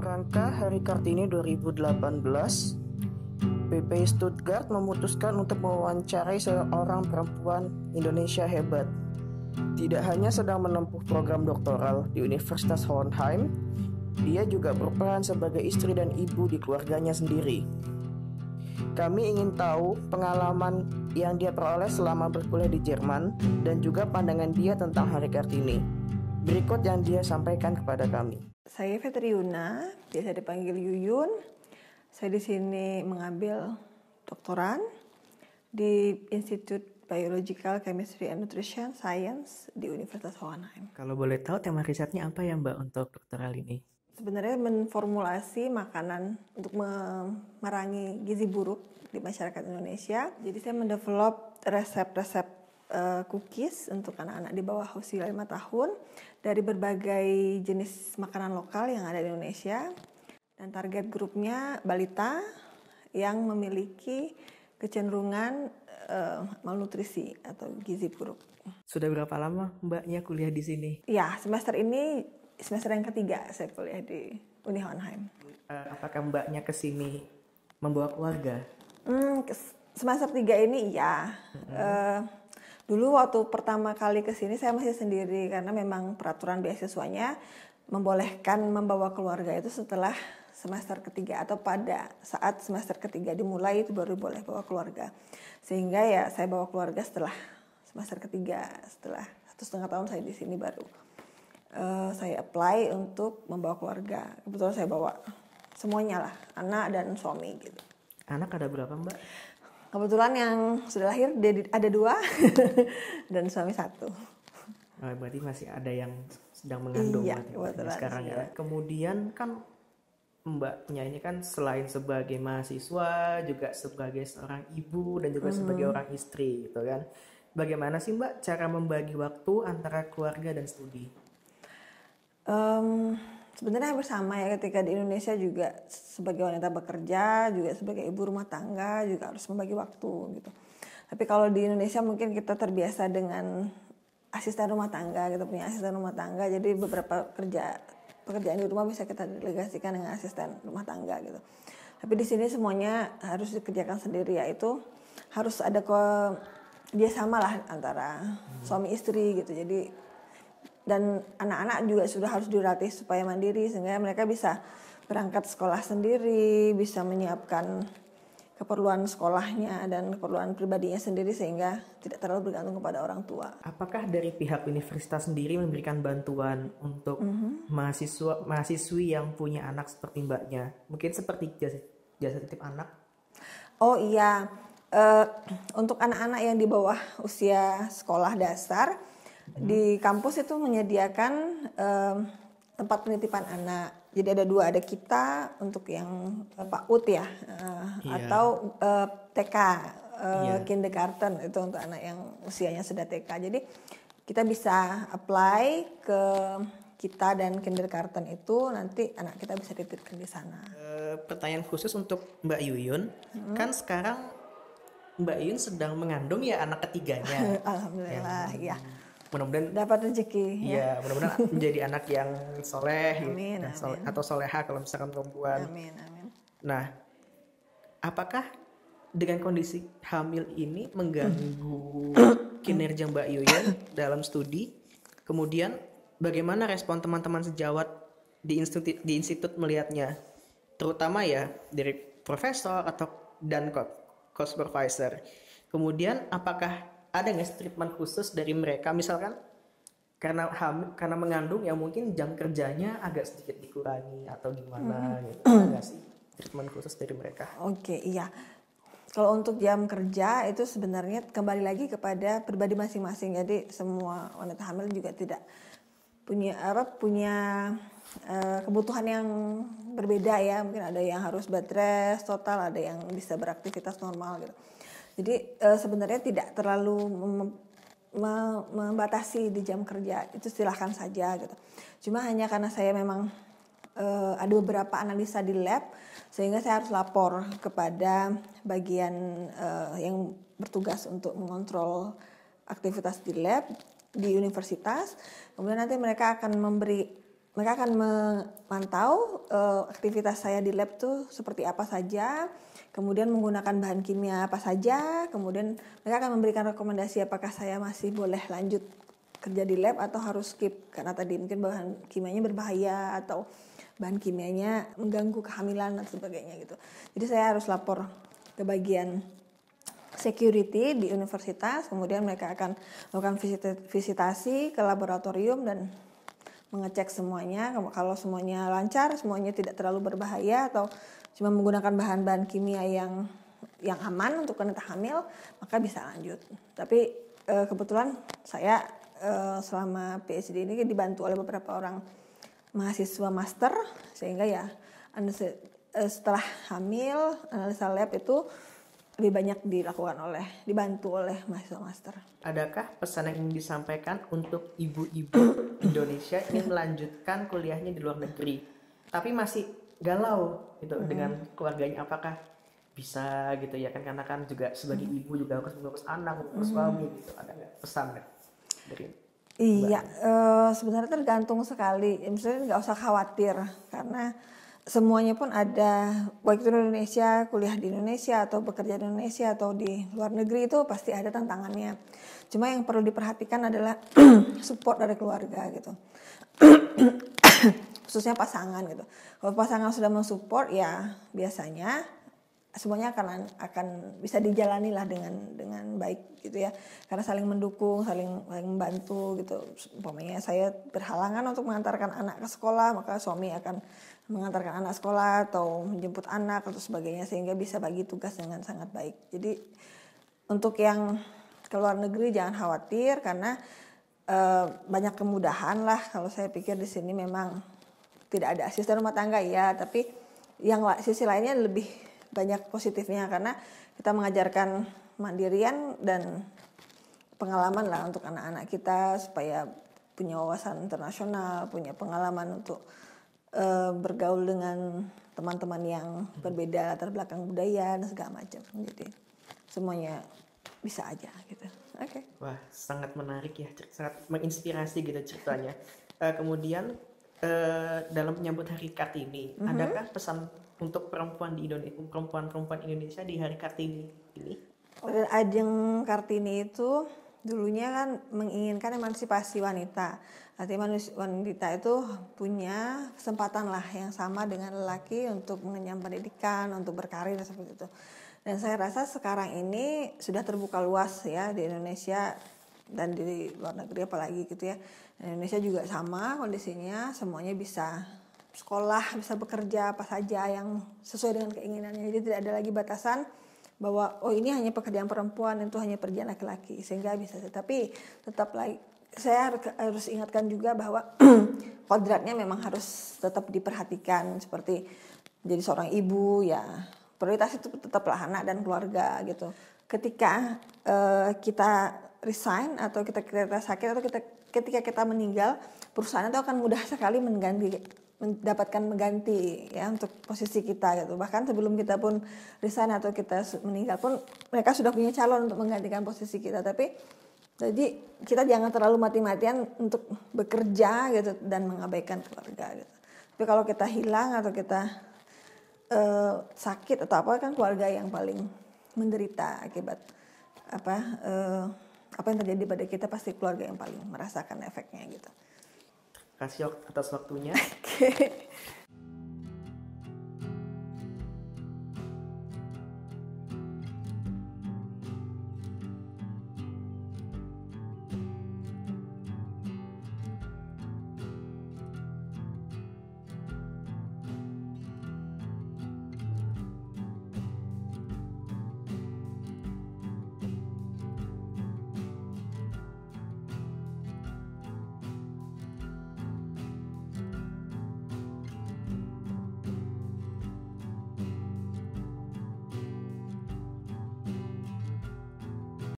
rangka Hari Kartini 2018, BP Stuttgart memutuskan untuk mewawancarai seorang perempuan Indonesia hebat. Tidak hanya sedang menempuh program doktoral di Universitas Hohenheim, dia juga berperan sebagai istri dan ibu di keluarganya sendiri. Kami ingin tahu pengalaman yang dia peroleh selama berkuliah di Jerman dan juga pandangan dia tentang Hari Kartini. Berikut yang dia sampaikan kepada kami. Saya Fetriuna, biasa dipanggil Yuyun. Saya di sini mengambil doktoran di Institut Biological Chemistry and Nutrition Science di Universitas Hohenheim. Kalau boleh tahu tema risetnya apa ya Mbak untuk doktoral ini? Sebenarnya menformulasi makanan untuk memerangi gizi buruk di masyarakat Indonesia. Jadi saya mendevelop resep-resep uh, cookies untuk anak-anak di bawah usia lima tahun dari berbagai jenis makanan lokal yang ada di Indonesia dan target grupnya balita yang memiliki kecenderungan uh, malnutrisi atau gizi buruk. Sudah berapa lama Mbaknya kuliah di sini? Ya, semester ini semester yang ketiga saya kuliah di Uni Hohenheim. Uh, apakah Mbaknya ke sini membawa keluarga? Hmm, semester tiga ini ya Hmm. Dulu waktu pertama kali ke sini saya masih sendiri karena memang peraturan beasiswanya membolehkan membawa keluarga itu setelah semester ketiga atau pada saat semester ketiga dimulai itu baru boleh bawa keluarga. Sehingga ya saya bawa keluarga setelah semester ketiga, setelah satu setengah tahun saya di sini baru uh, saya apply untuk membawa keluarga. Kebetulan saya bawa semuanya lah, anak dan suami gitu. Anak ada berapa mbak? Kebetulan yang sudah lahir ada dua dan suami satu. Oh, berarti masih ada yang sedang mengandung iya, berarti, sekarang ya. Iya. Kemudian kan mbaknya ini kan selain sebagai mahasiswa juga sebagai seorang ibu dan juga -hmm. sebagai mm-hmm. orang istri gitu kan bagaimana sih mbak cara membagi waktu antara keluarga dan studi um, sebenarnya hampir sama ya ketika di Indonesia juga sebagai wanita bekerja juga sebagai ibu rumah tangga juga harus membagi waktu gitu tapi kalau di Indonesia mungkin kita terbiasa dengan asisten rumah tangga kita gitu, punya asisten rumah tangga jadi beberapa kerja pekerjaan di rumah bisa kita delegasikan dengan asisten rumah tangga gitu tapi di sini semuanya harus dikerjakan sendiri ya itu harus ada ke dia sama lah antara suami istri gitu jadi dan anak-anak juga sudah harus dilatih supaya mandiri sehingga mereka bisa berangkat sekolah sendiri, bisa menyiapkan keperluan sekolahnya dan keperluan pribadinya sendiri sehingga tidak terlalu bergantung kepada orang tua. Apakah dari pihak universitas sendiri memberikan bantuan untuk mm-hmm. mahasiswa mahasiswi yang punya anak seperti mbaknya? Mungkin seperti jasa, jasa titip anak? Oh iya, uh, untuk anak-anak yang di bawah usia sekolah dasar di kampus itu menyediakan um, tempat penitipan anak. Jadi ada dua, ada kita untuk yang uh, Ut ya, uh, eh, yeah. atau uh, eh, TK, uh, yeah. kindergarten itu untuk anak yang usianya sudah TK. Jadi kita bisa apply ke kita dan kindergarten itu nanti anak kita bisa dititipkan di sana. E, pertanyaan khusus untuk Mbak Yuyun, hmm. kan sekarang Mbak Yuyun sedang mengandung ya anak ketiganya. Alhamdulillah, yang... ya. Iya mudah-mudahan dapat rezeki ya, ya mudah-mudahan menjadi anak yang soleh amin, amin. atau soleha kalau misalkan perempuan amin, amin. nah apakah dengan kondisi hamil ini mengganggu kinerja Mbak Yuyun dalam studi kemudian bagaimana respon teman-teman sejawat di institut di institut melihatnya terutama ya dari profesor atau dan co-supervisor kemudian apakah ada nggak sih treatment khusus dari mereka misalkan karena ham, karena mengandung ya mungkin jam kerjanya agak sedikit dikurangi atau gimana hmm. gitu ada sih treatment khusus dari mereka oke okay, iya kalau untuk jam kerja itu sebenarnya kembali lagi kepada pribadi masing-masing jadi semua wanita hamil juga tidak punya apa punya eh, kebutuhan yang berbeda ya mungkin ada yang harus bed total ada yang bisa beraktivitas normal gitu jadi e, sebenarnya tidak terlalu mem, mem, membatasi di jam kerja itu silahkan saja gitu. Cuma hanya karena saya memang e, ada beberapa analisa di lab sehingga saya harus lapor kepada bagian e, yang bertugas untuk mengontrol aktivitas di lab di universitas. Kemudian nanti mereka akan memberi mereka akan memantau uh, aktivitas saya di lab tuh seperti apa saja kemudian menggunakan bahan kimia apa saja, kemudian mereka akan memberikan rekomendasi apakah saya masih boleh lanjut kerja di lab atau harus skip karena tadi mungkin bahan kimianya berbahaya atau bahan kimianya mengganggu kehamilan dan sebagainya gitu. Jadi saya harus lapor ke bagian security di universitas, kemudian mereka akan melakukan visitasi ke laboratorium dan mengecek semuanya. Kalau semuanya lancar, semuanya tidak terlalu berbahaya atau cuma menggunakan bahan-bahan kimia yang yang aman untuk wanita hamil maka bisa lanjut tapi e, kebetulan saya e, selama PhD ini dibantu oleh beberapa orang mahasiswa master sehingga ya eh, setelah hamil analisa lab itu lebih banyak dilakukan oleh dibantu oleh mahasiswa master. Adakah pesan yang ingin disampaikan untuk ibu-ibu Indonesia yang melanjutkan kuliahnya di luar negeri tapi masih galau gitu hmm. dengan keluarganya apakah bisa gitu ya kan karena kan juga sebagai hmm. ibu juga harus mengurus anak mengurus hmm. suami gitu ada nggak pesan gak? dari iya uh, sebenarnya tergantung sekali misalnya nggak usah khawatir karena semuanya pun ada baik itu di Indonesia kuliah di Indonesia atau bekerja di Indonesia atau di luar negeri itu pasti ada tantangannya cuma yang perlu diperhatikan adalah support dari keluarga gitu khususnya pasangan gitu. Kalau pasangan sudah mensupport ya biasanya semuanya akan akan bisa dijalani lah dengan dengan baik gitu ya karena saling mendukung saling saling membantu gitu pokoknya saya berhalangan untuk mengantarkan anak ke sekolah maka suami akan mengantarkan anak sekolah atau menjemput anak atau sebagainya sehingga bisa bagi tugas dengan sangat baik jadi untuk yang ke luar negeri jangan khawatir karena e, banyak kemudahan lah kalau saya pikir di sini memang tidak ada asisten rumah tangga ya tapi yang sisi lainnya lebih banyak positifnya karena kita mengajarkan mandirian dan pengalaman lah untuk anak-anak kita supaya punya wawasan internasional punya pengalaman untuk e, bergaul dengan teman-teman yang berbeda latar belakang budaya dan segala macam jadi semuanya bisa aja gitu oke okay. wah sangat menarik ya sangat menginspirasi gitu ceritanya uh, kemudian Eh, dalam menyambut Hari Kartini, mm-hmm. adakah pesan untuk perempuan di Indonesia, perempuan-perempuan Indonesia di Hari Kartini ini? Eh, Ajeng Kartini itu dulunya kan menginginkan emansipasi wanita. Artinya wanita itu punya kesempatan lah yang sama dengan lelaki untuk mengenyam pendidikan, untuk berkarir seperti itu. Dan saya rasa sekarang ini sudah terbuka luas ya di Indonesia dan di luar negeri apalagi gitu ya Indonesia juga sama kondisinya semuanya bisa sekolah bisa bekerja apa saja yang sesuai dengan keinginannya jadi tidak ada lagi batasan bahwa oh ini hanya pekerjaan perempuan itu hanya pekerjaan laki-laki sehingga bisa tetapi tetap lagi saya harus ingatkan juga bahwa kodratnya memang harus tetap diperhatikan seperti jadi seorang ibu ya prioritas itu tetaplah anak dan keluarga gitu ketika uh, kita resign atau kita kita sakit atau kita ketika kita meninggal perusahaan itu akan mudah sekali mengganti mendapatkan mengganti ya untuk posisi kita gitu bahkan sebelum kita pun resign atau kita meninggal pun mereka sudah punya calon untuk menggantikan posisi kita tapi jadi kita jangan terlalu mati-matian untuk bekerja gitu dan mengabaikan keluarga gitu tapi kalau kita hilang atau kita uh, sakit atau apa kan keluarga yang paling menderita akibat apa uh, apa yang terjadi pada kita pasti keluarga yang paling merasakan efeknya gitu. Kasih atas waktunya. Oke. okay.